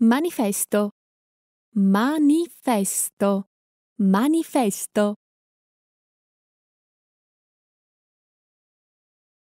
Manifesto. Manifesto. Manifesto.